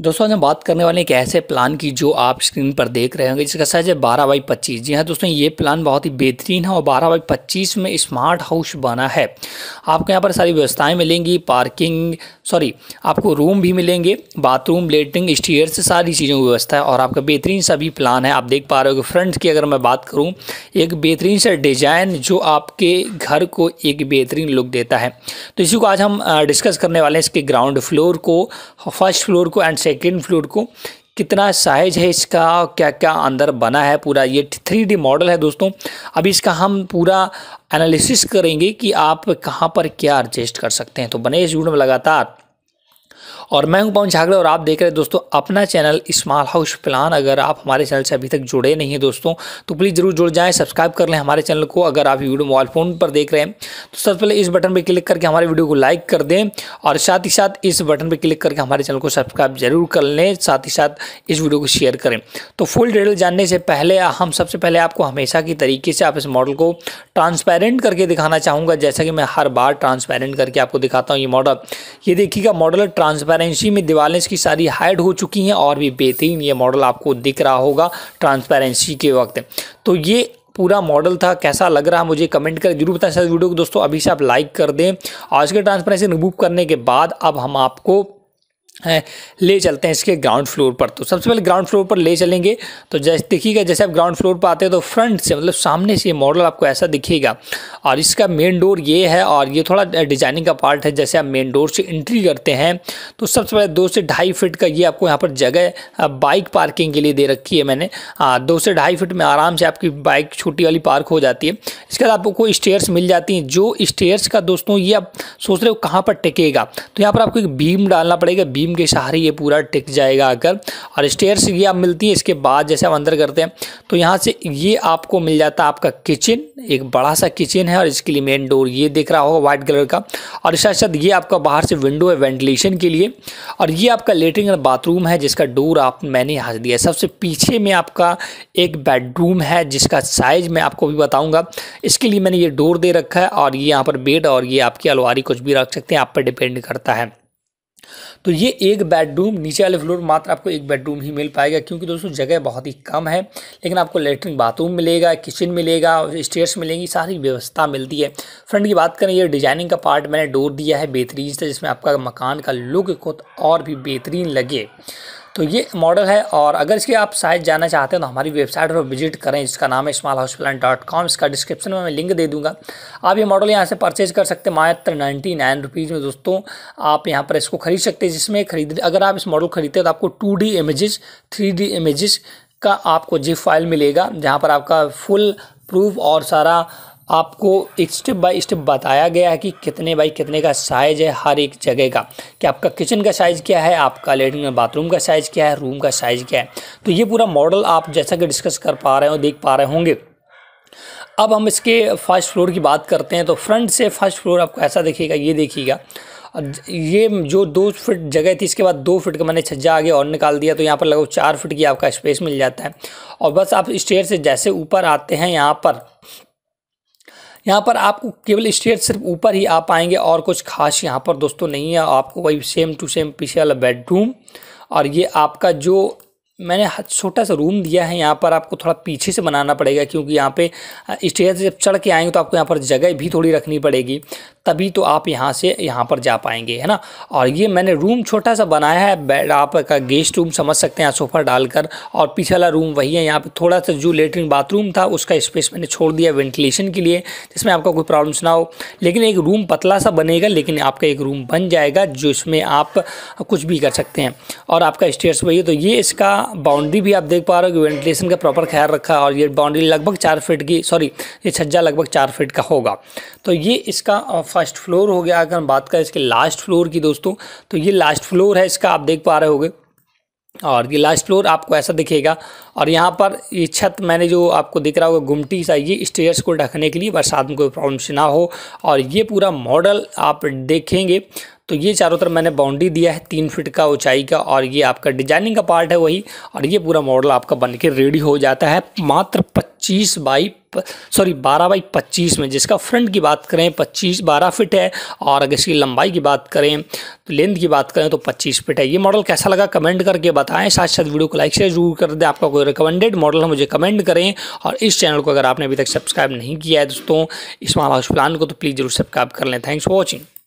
दोस्तों आज हम बात करने वाले एक ऐसे प्लान की जो आप स्क्रीन पर देख रहे होंगे जिसका साइज है बारह बाई पच्चीस जी हाँ दोस्तों ये प्लान बहुत ही बेहतरीन है और बारह बाई पच्चीस में स्मार्ट हाउस बना है आपको यहाँ पर सारी व्यवस्थाएं मिलेंगी पार्किंग सॉरी आपको रूम भी मिलेंगे बाथरूम लेटरिन स्टेयर से सारी चीज़ों की व्यवस्था है और आपका बेहतरीन सा भी प्लान है आप देख पा रहे हो फ्रंट की अगर मैं बात करूँ एक बेहतरीन सा डिज़ाइन जो आपके घर को एक बेहतरीन लुक देता है तो इसी को आज हम डिस्कस करने वाले हैं इसके ग्राउंड फ्लोर को फर्स्ट फ्लोर को एंड सेकेंड फ्लूड को कितना साइज है इसका क्या क्या अंदर बना है पूरा ये थ्री डी मॉडल है दोस्तों अब इसका हम पूरा एनालिसिस करेंगे कि आप कहाँ पर क्या एडजस्ट कर सकते हैं तो बने इस वीडियो में लगातार और मैं हूं पवन झागड़े और आप देख रहे हैं दोस्तों अपना चैनल स्मॉल हाउस प्लान अगर आप हमारे चैनल से अभी तक जुड़े नहीं हैं दोस्तों तो प्लीज़ ज़रूर जुड़ जाएँ सब्सक्राइब कर लें हमारे चैनल को अगर आप वीडियो मोबाइल फ़ोन पर देख रहे हैं तो सबसे पहले इस बटन पर क्लिक करके हमारे वीडियो को लाइक कर दें और साथ ही साथ इस बटन पर क्लिक करके हमारे चैनल को सब्सक्राइब जरूर कर लें साथ ही साथ इस वीडियो को शेयर करें तो फुल डिटेल जानने से पहले हम सबसे पहले आपको हमेशा की तरीके से आप इस मॉडल को ट्रांसपेरेंट करके दिखाना चाहूँगा जैसा कि मैं हर बार ट्रांसपेरेंट करके आपको दिखाता हूँ ये मॉडल ये देखिएगा मॉडल ट्रांसपेरेंट ट्रांसपेरेंसी में दीवारें इसकी सारी हाइड हो चुकी हैं और भी बेहतरीन ये मॉडल आपको दिख रहा होगा ट्रांसपेरेंसी के वक्त तो ये पूरा मॉडल था कैसा लग रहा मुझे कमेंट कर जरूर बताएं शायद वीडियो को दोस्तों अभी से आप लाइक कर दें आज के ट्रांसपेरेंसी रिमूव करने के बाद अब हम आपको है ले चलते हैं इसके ग्राउंड फ्लोर पर तो सबसे पहले ग्राउंड फ्लोर पर ले चलेंगे तो जैसे देखिएगा जैसे आप ग्राउंड फ्लोर पर आते हैं तो फ्रंट से मतलब सामने से ये मॉडल आपको ऐसा दिखेगा और इसका मेन डोर ये है और ये थोड़ा डिजाइनिंग का पार्ट है जैसे आप मेन डोर से एंट्री करते हैं तो सबसे पहले दो से ढाई फिट का ये आपको यहाँ पर जगह बाइक पार्किंग के लिए दे रखी है मैंने दो से ढाई फिट में आराम से आपकी बाइक छोटी वाली पार्क हो जाती है इसके बाद आपको स्टेयर्स मिल जाती हैं जो स्टेयर्स का दोस्तों ये आप सोच रहे हो कहाँ पर टिकेगा तो यहाँ पर आपको एक बीम डालना पड़ेगा बीम के सहारे ये पूरा टिक जाएगा आकर और स्टेयर्स ये आप मिलती है इसके बाद जैसे आप अंदर करते हैं तो यहाँ से ये आपको मिल जाता है आपका किचन एक बड़ा सा किचन किचन है और इसके लिए मेन डोर ये देख रहा होगा व्हाइट कलर का और साथ साथ ये आपका बाहर से विंडो है वेंटिलेशन के लिए और ये आपका लेटरिन और बाथरूम है जिसका डोर आप मैंने यहाँ से दिया सबसे पीछे में आपका एक बेडरूम है जिसका साइज मैं आपको भी बताऊँगा इसके लिए मैंने ये डोर दे रखा है और ये यहाँ पर बेड और ये आपकी अलवारी कुछ भी रख सकते हैं आप पर डिपेंड करता है तो ये एक बेडरूम नीचे वाले फ्लोर मात्र आपको एक बेडरूम ही मिल पाएगा क्योंकि दोस्तों जगह बहुत ही कम है लेकिन आपको लेटरिन बाथरूम मिलेगा किचन मिलेगा स्टेयर्स मिलेंगी सारी व्यवस्था मिलती है फ्रंट की बात करें ये डिजाइनिंग का पार्ट मैंने डोर दिया है बेहतरीन से जिसमें आपका मकान का लुक खुद और भी बेहतरीन लगे तो ये मॉडल है और अगर इसकी आप साइज जानना चाहते हैं तो हमारी वेबसाइट पर विजिट करें इसका नाम है इस्माल प्लान डॉट कॉम इसका डिस्क्रिप्शन में मैं लिंक दे दूंगा आप ये मॉडल यहाँ से परचेज कर सकते हैं मात्र नाइन्टी नाइन रुपीज़ में दोस्तों आप यहाँ पर इसको खरीद सकते हैं जिसमें खरीद अगर आप इस मॉडल खरीदते हैं तो आपको two D images three D images का आपको जिप फाइल मिलेगा जहाँ पर आपका फुल प्रूफ और सारा आपको स्टेप बाय स्टेप बताया गया है कि कितने बाई कितने का साइज़ है हर एक जगह का कि आपका किचन का साइज़ क्या है आपका लेटरिन और बाथरूम का साइज़ क्या है रूम का साइज़ क्या है तो ये पूरा मॉडल आप जैसा कि डिस्कस कर पा रहे हो देख पा रहे होंगे अब हम इसके फर्स्ट फ्लोर की बात करते हैं तो फ्रंट से फर्स्ट फ्लोर आपको ऐसा देखिएगा ये देखिएगा ये जो दो फिट जगह थी इसके बाद दो फिट का मैंने छज्जा आगे और निकाल दिया तो यहाँ पर लगभग चार फिट की आपका स्पेस मिल जाता है और बस आप स्टेयर से जैसे ऊपर आते हैं यहाँ पर यहाँ पर आपको केवल स्टेयर सिर्फ ऊपर ही आ पाएंगे और कुछ खास यहाँ पर दोस्तों नहीं है आपको वही सेम टू सेम पीछे वाला बेडरूम और ये आपका जो मैंने छोटा सा रूम दिया है यहाँ पर आपको थोड़ा पीछे से बनाना पड़ेगा क्योंकि यहाँ पे स्टेज से जब चढ़ के आएंगे तो आपको यहाँ पर जगह भी थोड़ी रखनी पड़ेगी तभी तो आप यहाँ से यहाँ पर जा पाएंगे है ना और ये मैंने रूम छोटा सा बनाया है बेड आपका गेस्ट रूम समझ सकते हैं यहाँ सोफ़ा डालकर और पीछे वाला रूम वही है यहाँ पर थोड़ा सा जो लेटरिन बाथरूम था उसका स्पेस मैंने छोड़ दिया वेंटिलेशन के लिए जिसमें आपका कोई प्रॉब्लम्स ना हो लेकिन एक रूम पतला सा बनेगा लेकिन आपका एक रूम बन जाएगा जो इसमें आप कुछ भी कर सकते हैं और आपका स्टेयर्स वही है तो ये इसका बाउंड्री भी आप देख पा रहे हो कि वेंटिलेशन का प्रॉपर ख्याल रखा है और ये बाउंड्री लगभग चार फीट की सॉरी ये छज्जा लगभग चार फीट का होगा तो ये इसका फर्स्ट फ्लोर हो गया अगर हम बात करें इसके लास्ट फ्लोर की दोस्तों तो ये लास्ट फ्लोर है इसका आप देख पा रहे हो और ये लास्ट फ्लोर आपको ऐसा दिखेगा और यहाँ पर ये छत मैंने जो आपको दिख रहा होगा गुमटी सा ये स्टेयर्स को ढकने के लिए बरसात में कोई प्रॉब्लम ना हो और ये पूरा मॉडल आप देखेंगे तो ये चारों तरफ मैंने बाउंड्री दिया है तीन फीट का ऊंचाई का और ये आपका डिजाइनिंग का पार्ट है वही और ये पूरा मॉडल आपका बन के रेडी हो जाता है मात्र पच्चीस बाई सॉरी बारह बाई पच्चीस में जिसका फ्रंट की बात करें पच्चीस बारह फिट है और अगर इसकी लंबाई की बात करें तो लेंथ की बात करें तो पच्चीस फिट है ये मॉडल कैसा लगा कमेंट करके बताएं साथ साथ वीडियो को लाइक शेयर जरूर कर दें आपका कोई रिकमेंडेड मॉडल है मुझे कमेंट करें और इस चैनल को अगर आपने अभी तक सब्सक्राइब नहीं किया है दोस्तों इस्माल हाउस प्लान को तो प्लीज़ जरूर सब्सक्राइब कर लें थैंक्स फॉर वॉचिंग